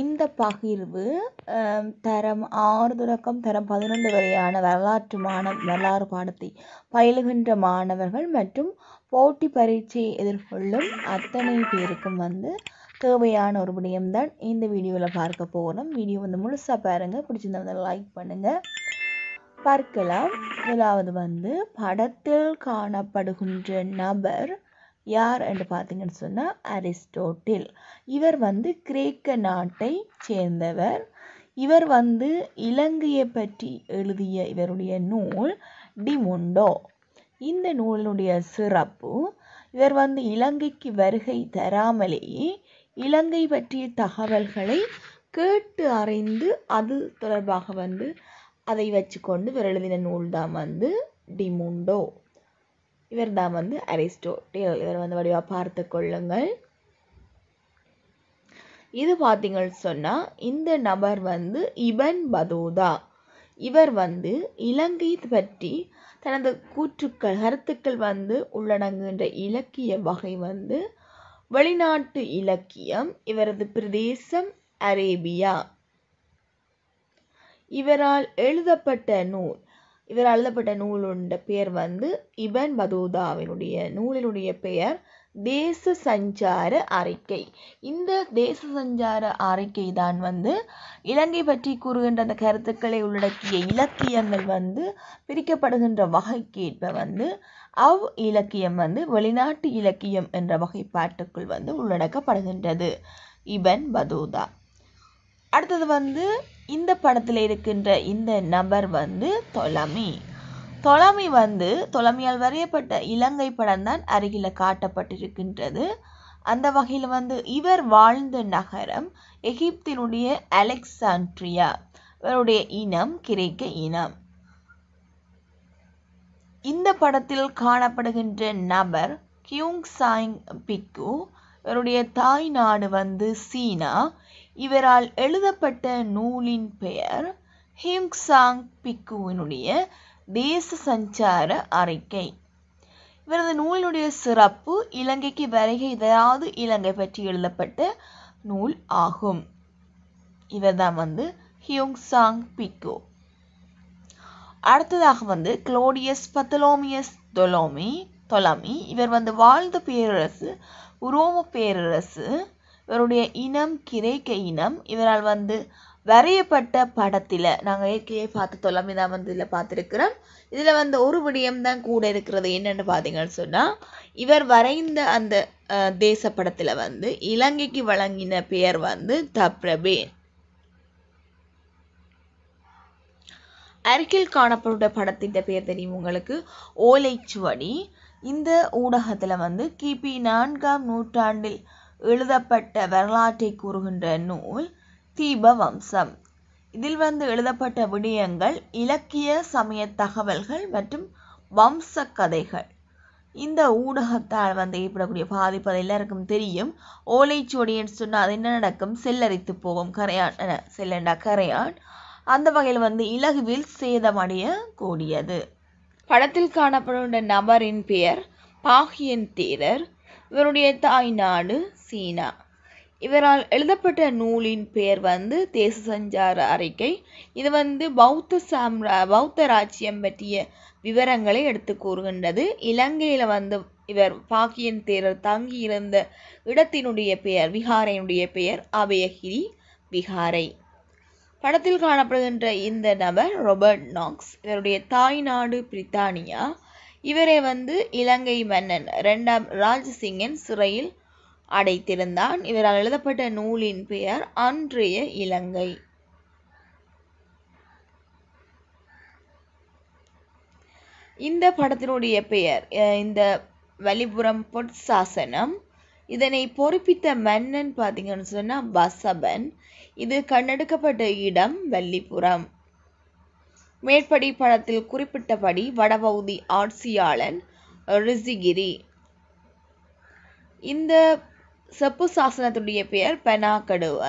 இந்த பகிர்வு தரம் ஆறு தொடக்கம் தரம் பதினொன்று வரையான வரலாற்று மாணவ வரலாறு பாடத்தை பயிலுகின்ற மாணவர்கள் மற்றும் போட்டி பரீட்சை எதிர்கொள்ளும் அத்தனை பேருக்கும் வந்து தேவையான ஒரு விடயம்தான் இந்த வீடியோவில் பார்க்க போகிறோம் வீடியோ வந்து முழுசாக பாருங்கள் பிடிச்சிருந்தா லைக் பண்ணுங்கள் பார்க்கலாம் முதலாவது வந்து படத்தில் காணப்படுகின்ற நபர் யார் என்று பார்த்தீங்கன்னு சொன்னால் அரிஸ்டோட்டில் இவர் வந்து கிரேக்க நாட்டை சேர்ந்தவர் இவர் வந்து இலங்கையை பற்றி எழுதிய இவருடைய நூல் டிமுண்டோ இந்த நூலினுடைய சிறப்பு இவர் வந்து இலங்கைக்கு வருகை தராமலேயே இலங்கை பற்றிய தகவல்களை கேட்டு அறிந்து அது தொடர்பாக வந்து அதை வச்சுக்கொண்டு இவர் எழுதின நூல்தான் வந்து டிமுண்டோ இவர் தான் வந்து டேல் இவர் வந்து வடிவாக பார்த்து கொள்ளுங்கள் இது பார்த்தீங்கன்னு சொன்னால் இந்த நபர் வந்து இபன் பதோதா இவர் வந்து இலங்கை பற்றி தனது கூற்றுக்கள் கருத்துக்கள் வந்து உள்ளடங்குகின்ற இலக்கிய வகை வந்து வெளிநாட்டு இலக்கியம் இவரது பிரதேசம் அரேபியா இவரால் எழுதப்பட்ட நூல் இவர் எழுதப்பட்ட நூலுடைய பெயர் வந்து இபன் பதூதாவினுடைய நூலினுடைய பெயர் தேச சஞ்சார அறிக்கை இந்த தேச சஞ்சார அறிக்கை தான் வந்து இலங்கை பற்றி கூறுகின்ற அந்த கருத்துக்களை உள்ளடக்கிய இலக்கியங்கள் வந்து பிரிக்கப்படுகின்ற வகைக்கேற்ப வந்து அவ் இலக்கியம் வந்து வெளிநாட்டு இலக்கியம் என்ற வகைப்பாட்டுக்குள் வந்து உள்ளடக்கப்படுகின்றது இபன் பதூதா அடுத்தது வந்து இந்த படத்தில் இருக்கின்ற இந்த நபர் வந்து தொலமி தொலமி வந்து தொலமியால் வரையப்பட்ட இலங்கை படம் தான் அருகில் காட்டப்பட்டிருக்கின்றது அந்த வகையில் வந்து இவர் வாழ்ந்த நகரம் எகிப்தினுடைய அலெக்சாண்ட்ரியா இவருடைய இனம் கிரேக்க இனம் இந்த படத்தில் காணப்படுகின்ற நபர் கியூங் சாயிங் பிக்கு இவருடைய தாய் நாடு வந்து சீனா இவரால் எழுதப்பட்ட நூலின் பெயர் ஹிம்சாங் பிக்குவினுடைய தேச சஞ்சார அறிக்கை இவரது நூலினுடைய சிறப்பு இலங்கைக்கு வருகை தராது இலங்கை பற்றி எழுதப்பட்ட நூல் ஆகும் இவர் தான் வந்து சாங் பிக்கோ அடுத்ததாக வந்து குளோடியஸ் பத்தலோமியஸ் தொலோமி தொலமி இவர் வந்து வாழ்ந்த பேரரசு உரோம பேரரசு இவருடைய இனம் கிரேக்க இனம் இவரால் வந்து வரையப்பட்ட படத்தில் நாங்கள் ஏற்கனவே பார்த்து தான் வந்து இதில் பார்த்துருக்குறோம் இதில் வந்து ஒரு விடயம் தான் கூட இருக்கிறது என்னென்னு பார்த்தீங்கன்னு சொன்னால் இவர் வரைந்த அந்த தேச படத்தில் வந்து இலங்கைக்கு வழங்கின பெயர் வந்து தப்ரபே அருகில் காணப்பட்ட படத்தின் பெயர் தெரியும் உங்களுக்கு ஓலைச்சுவடி இந்த ஊடகத்தில் வந்து கிபி நான்காம் நூற்றாண்டில் எழுதப்பட்ட வரலாற்றை கூறுகின்ற நூல் தீப வம்சம் இதில் வந்து எழுதப்பட்ட விடயங்கள் இலக்கிய சமய தகவல்கள் மற்றும் வம்ச கதைகள் இந்த ஊடகத்தால் வந்து ஏற்படக்கூடிய பாதிப்பு அது எல்லாருக்கும் தெரியும் ஓலைச்சுவடின்னு சொன்னால் அது என்ன நடக்கும் செல்லரித்து போகும் கரையான் செல்லண்டா கரையான் அந்த வகையில் வந்து இலகுவில் சேதமடைய கூடியது படத்தில் காணப்படும் நபரின் பெயர் பாகியன் தேரர் இவருடைய தாய் நாடு சீனா இவரால் எழுதப்பட்ட நூலின் பெயர் வந்து தேச சஞ்சார அறிக்கை இது வந்து பௌத்த சாம்ரா பௌத்த ராஜ்யம் பற்றிய விவரங்களை எடுத்து கூறுகின்றது இலங்கையில் வந்து இவர் பாக்கியன் தேரர் தங்கியிருந்த இடத்தினுடைய பெயர் விகாரையினுடைய பெயர் அபயகிரி விகாரை படத்தில் காணப்படுகின்ற இந்த நபர் ரொபர்ட் நாக்ஸ் இவருடைய தாய் நாடு பிரித்தானியா இவரை வந்து இலங்கை மன்னன் ரெண்டாம் ராஜசிங்கன் சிறையில் அடைத்திருந்தான் இவரால் எழுதப்பட்ட நூலின் பெயர் அன்றைய இலங்கை இந்த படத்தினுடைய பெயர் இந்த வலிபுறம் பொற்சாசனம் இதனை பொறுப்பித்த மன்னன் பார்த்தீங்கன்னு சொன்னால் பசபன் இது கண்ணெடுக்கப்பட்ட இடம் வள்ளிபுரம் மேற்படி படத்தில் குறிப்பிட்டபடி வடபகுதி ஆட்சியாளன் ரிசிகிரி இந்த செப்பு சாசனத்துடைய பெயர் பெனாக்கடுவ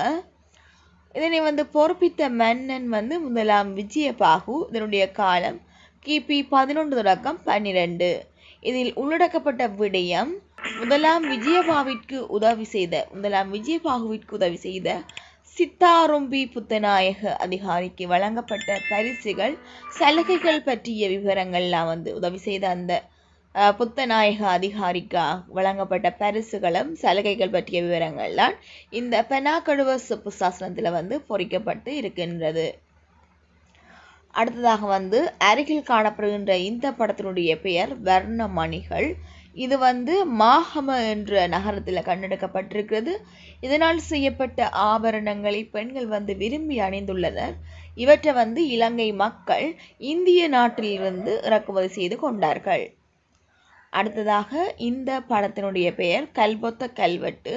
இதனை வந்து பொறுப்பித்த மன்னன் வந்து முதலாம் விஜயபாகு இதனுடைய காலம் கிபி பதினொன்று தொடக்கம் பன்னிரண்டு இதில் உள்ளடக்கப்பட்ட விடயம் முதலாம் விஜயபாவிற்கு உதவி செய்த முதலாம் விஜயபாகுவிற்கு உதவி செய்த சித்தாரும்பி புத்தநாயக அதிகாரிக்கு வழங்கப்பட்ட பரிசுகள் சலுகைகள் பற்றிய விவரங்கள்லாம் வந்து உதவி செய்த அந்த புத்தநாயக அதிகாரிக்கா வழங்கப்பட்ட பரிசுகளும் சலுகைகள் பற்றிய விவரங்கள்லாம் இந்த பெனாக்கடுவ சொப்பு சாசனத்தில் வந்து பொறிக்கப்பட்டு இருக்கின்றது அடுத்ததாக வந்து அருகில் காணப்படுகின்ற இந்த படத்தினுடைய பெயர் வர்ணமணிகள் இது வந்து மாஹம என்ற நகரத்தில் கண்டெடுக்கப்பட்டிருக்கிறது இதனால் செய்யப்பட்ட ஆபரணங்களை பெண்கள் வந்து விரும்பி அணிந்துள்ளனர் இவற்றை வந்து இலங்கை மக்கள் இந்திய நாட்டிலிருந்து இறக்குமதி செய்து கொண்டார்கள் அடுத்ததாக இந்த படத்தினுடைய பெயர் கல்பொத்த கல்வெட்டு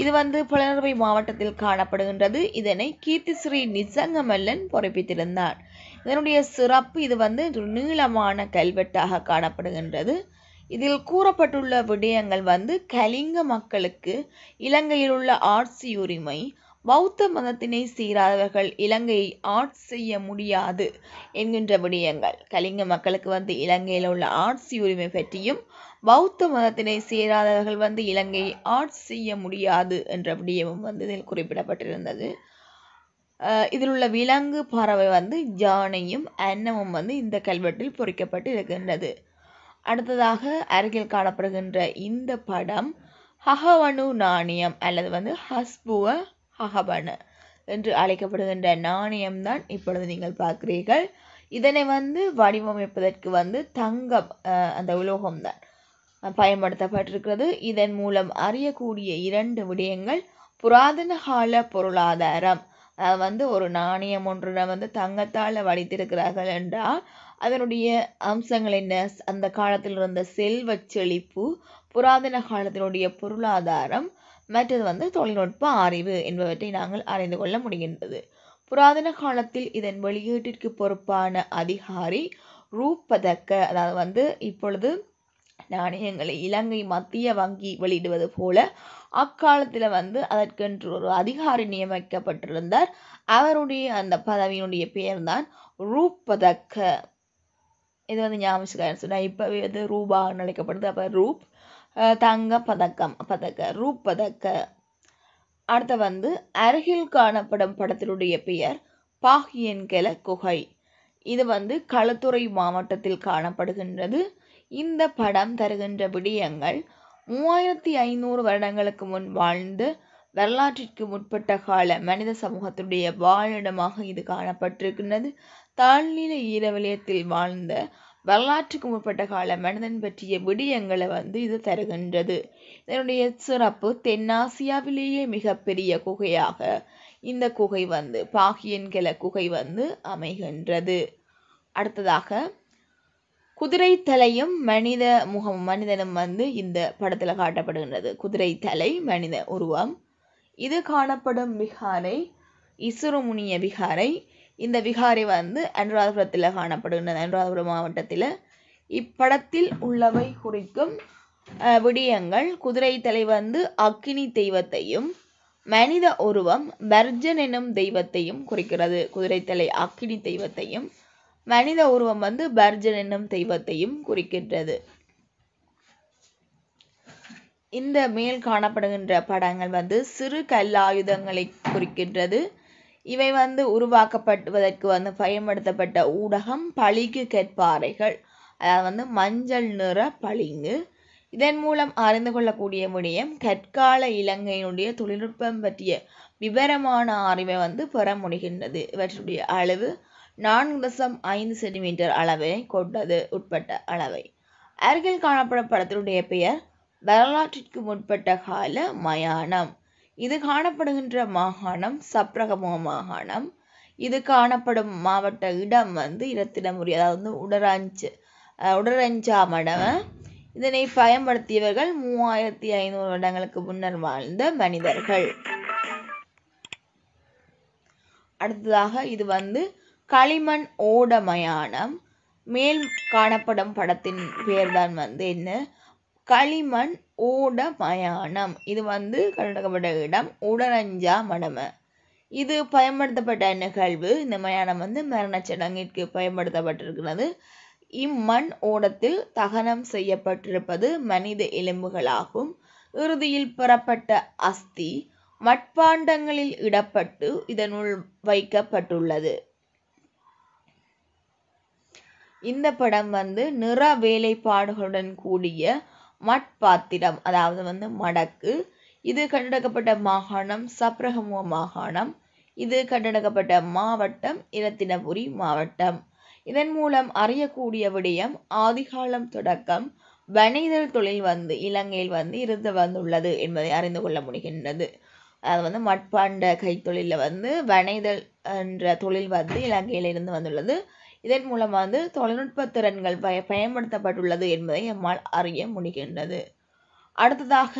இது வந்து புலனர்வை மாவட்டத்தில் காணப்படுகின்றது இதனை கீர்த்தி ஸ்ரீ நிசங்கமல்லன் பொறப்பித்திருந்தார் இதனுடைய சிறப்பு இது வந்து நீளமான கல்வெட்டாக காணப்படுகின்றது இதில் கூறப்பட்டுள்ள விடயங்கள் வந்து கலிங்க மக்களுக்கு இலங்கையில் உள்ள ஆட்சி உரிமை பௌத்த மதத்தினை சீராதவர்கள் இலங்கையை ஆட்சி செய்ய முடியாது என்கின்ற விடயங்கள் கலிங்க மக்களுக்கு வந்து இலங்கையில் உள்ள ஆட்சி உரிமை பற்றியும் பௌத்த மதத்தினை சீராதவர்கள் வந்து இலங்கையை ஆட்சி செய்ய முடியாது என்ற விடயமும் வந்து இதில் குறிப்பிடப்பட்டிருந்தது இதில் உள்ள விலங்கு பறவை வந்து ஜானையும் அன்னமும் வந்து இந்த கல்வெட்டில் பொறிக்கப்பட்டு இருக்கின்றது அடுத்ததாக அருகில் காணப்படுகின்ற இந்த படம் ஹஹவனு நாணயம் அல்லது வந்து ஹஸ்புவ ஹஹபனு என்று அழைக்கப்படுகின்ற நாணயம் தான் இப்பொழுது நீங்கள் பார்க்கிறீர்கள் இதனை வந்து வடிவமைப்பதற்கு வந்து தங்கம் அந்த உலோகம்தான் பயன்படுத்தப்பட்டிருக்கிறது இதன் மூலம் அறியக்கூடிய இரண்டு விடயங்கள் புராதன கால பொருளாதாரம் வந்து ஒரு நாணயம் ஒன்று வந்து தங்கத்தால் வடித்திருக்கிறார்கள் என்றால் அதனுடைய அம்சங்கள் என்ன அந்த காலத்தில் இருந்த செல்வ செழிப்பு புராதன காலத்தினுடைய பொருளாதாரம் மற்றது வந்து தொழில்நுட்ப அறிவு என்பவற்றை நாங்கள் அறிந்து கொள்ள முடிகின்றது புராதன காலத்தில் இதன் வெளியீட்டிற்கு பொறுப்பான அதிகாரி ரூபதக்க அதாவது வந்து இப்பொழுது நாணயங்களை இலங்கை மத்திய வங்கி வெளியிடுவது போல அக்காலத்தில் வந்து அதற்கென்று ஒரு அதிகாரி நியமிக்கப்பட்டிருந்தார் அவருடைய அந்த பதவியினுடைய பெயர்தான் ரூபதக்க இது வந்து ஞாபகம் சொன்னால் இப்போ வந்து ரூபா அழைக்கப்படுது அப்போ ரூப் தங்க பதக்கம் பதக்க ரூப் பதக்க அடுத்து வந்து அருகில் காணப்படும் படத்தினுடைய பெயர் பாஹ் கெல குகை இது வந்து களத்துறை மாவட்டத்தில் காணப்படுகின்றது இந்த படம் தருகின்ற விடயங்கள் மூவாயிரத்தி ஐநூறு வருடங்களுக்கு முன் வாழ்ந்து வரலாற்றிற்கு முற்பட்ட கால மனித சமூகத்துடைய வாழிடமாக இது காணப்பட்டிருக்கின்றது தாழ்நிலை ஈர விளையத்தில் வாழ்ந்த வரலாற்றுக்கு முற்பட்ட கால மனிதன் பற்றிய விடியங்களை வந்து இது தருகின்றது இதனுடைய சிறப்பு தென்னாசியாவிலேயே மிகப்பெரிய குகையாக இந்த குகை வந்து பாகியன்கில குகை வந்து அமைகின்றது அடுத்ததாக குதிரை தலையும் மனித முகம் மனிதனும் வந்து இந்த படத்தில் காட்டப்படுகின்றது குதிரை தலை மனித உருவம் இது காணப்படும் பிகாரை இசுருமுனிய விகாரை இந்த விகாரி வந்து அனுராதபுரத்தில் காணப்படுகின்றது அனுராதபுரம் மாவட்டத்தில் இப்படத்தில் உள்ளவை குறிக்கும் விடயங்கள் குதிரை தலை வந்து அக்கினி தெய்வத்தையும் மனித உருவம் பர்ஜன் எனும் தெய்வத்தையும் குறிக்கிறது குதிரை தலை அக்கினி தெய்வத்தையும் மனித உருவம் வந்து பர்ஜன் என்னும் தெய்வத்தையும் குறிக்கின்றது இந்த மேல் காணப்படுகின்ற படங்கள் வந்து சிறு கல்லாயுதங்களை குறிக்கின்றது இவை வந்து உருவாக்கப்படுவதற்கு வந்து பயன்படுத்தப்பட்ட ஊடகம் பளிங்கு கற்பாறைகள் அதாவது வந்து மஞ்சள் நிற பளிங்கு இதன் மூலம் அறிந்து கொள்ளக்கூடிய முடியும் கற்கால இலங்கையினுடைய தொழில்நுட்பம் பற்றிய விவரமான அறிவை வந்து பெற முடிகின்றது இவற்றுடைய அளவு நான்கு தசம் ஐந்து சென்டிமீட்டர் அளவை கொண்டது உட்பட்ட அளவை அருகில் காணப்படும் படத்தினுடைய பெயர் வரலாற்றிற்கு முற்பட்ட கால மயானம் இது காணப்படுகின்ற மாகாணம் சப்ரகமோ மாகாணம் இது காணப்படும் மாவட்ட இடம் வந்து இரத்தினமுறி அதாவது வந்து உடராஞ்சு மடம் இதனை பயன்படுத்தியவர்கள் மூவாயிரத்தி ஐநூறு வருடங்களுக்கு முன்னர் வாழ்ந்த மனிதர்கள் அடுத்ததாக இது வந்து களிமண் ஓடமயானம் மேல் காணப்படும் படத்தின் பெயர்தான் வந்து என்ன களிமண் ஓட மயானம் இது வந்து கர்நாடகாவோட இடம் உடரஞ்சா மடம இது பயன்படுத்தப்பட்ட நிகழ்வு இந்த மயானம் வந்து மரண சடங்கிற்கு பயன்படுத்தப்பட்டிருக்கிறது இம்மண் ஓடத்தில் தகனம் செய்யப்பட்டிருப்பது மனித எலும்புகளாகும் இறுதியில் பெறப்பட்ட அஸ்தி மட்பாண்டங்களில் இடப்பட்டு இதனுள் வைக்கப்பட்டுள்ளது இந்த படம் வந்து நிற வேலைப்பாடுகளுடன் கூடிய மட்பாத்திரம் அதாவது வந்து மடக்கு இது கண்டெடுக்கப்பட்ட மாகாணம் சப்ரகமுவ மாகாணம் இது கண்டெடுக்கப்பட்ட மாவட்டம் இரத்தினபுரி மாவட்டம் இதன் மூலம் அறியக்கூடிய விடயம் ஆதிகாலம் தொடக்கம் வனிதல் தொழில் வந்து இலங்கையில் வந்து இருந்து வந்துள்ளது என்பதை அறிந்து கொள்ள முடிகின்றது அது வந்து மட்பாண்ட கைத்தொழிலில் வந்து வனைதல் என்ற தொழில் வந்து இலங்கையில் இருந்து வந்துள்ளது இதன் மூலமாக வந்து தொழில்நுட்ப திறன்கள் பய பயன்படுத்தப்பட்டுள்ளது என்பதை நம்மால் அறிய முடிகின்றது அடுத்ததாக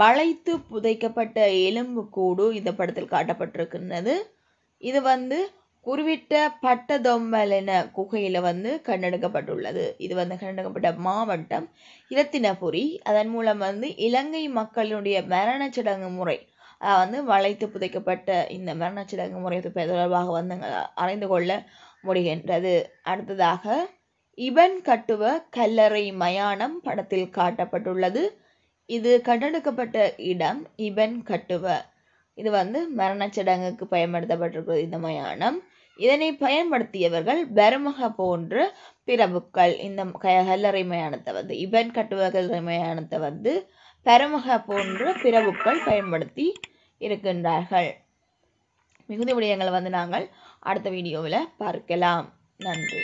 வளைத்து புதைக்கப்பட்ட எலும்பு கூடு இந்த படத்தில் காட்டப்பட்டிருக்கின்றது இது வந்து குறிவிட்ட பட்டதொம்பலின குகையில் வந்து கண்டெடுக்கப்பட்டுள்ளது இது வந்து கண்டெடுக்கப்பட்ட மாவட்டம் இரத்தினபுரி அதன் மூலம் வந்து இலங்கை மக்களுடைய மரண சடங்கு முறை வந்து வளைத்து புதைக்கப்பட்ட இந்த மரண சடங்கு முறை தொடர்பாக வந்து அறிந்து கொள்ள முடிகின்றது அடுத்ததாக இவன் கட்டுவ கல்லறை மயானம் படத்தில் காட்டப்பட்டுள்ளது இது கண்டெடுக்கப்பட்ட இடம் இவன் கட்டுவ இது வந்து மரணச்சடங்குக்கு பயன்படுத்தப்பட்டிருக்கிறது இந்த மயானம் இதனை பயன்படுத்தியவர்கள் பெருமக போன்ற பிரபுக்கள் இந்த கல்லறை மயானத்தை வந்து இவன் கட்டுவ கல்லறை மயானத்தை வந்து பரமக போன்ற பிரபுக்கள் பயன்படுத்தி இருக்கின்றார்கள் மிகுதி விடயங்களை வந்து நாங்கள் அடுத்த வீடியோவில் பார்க்கலாம் நன்றி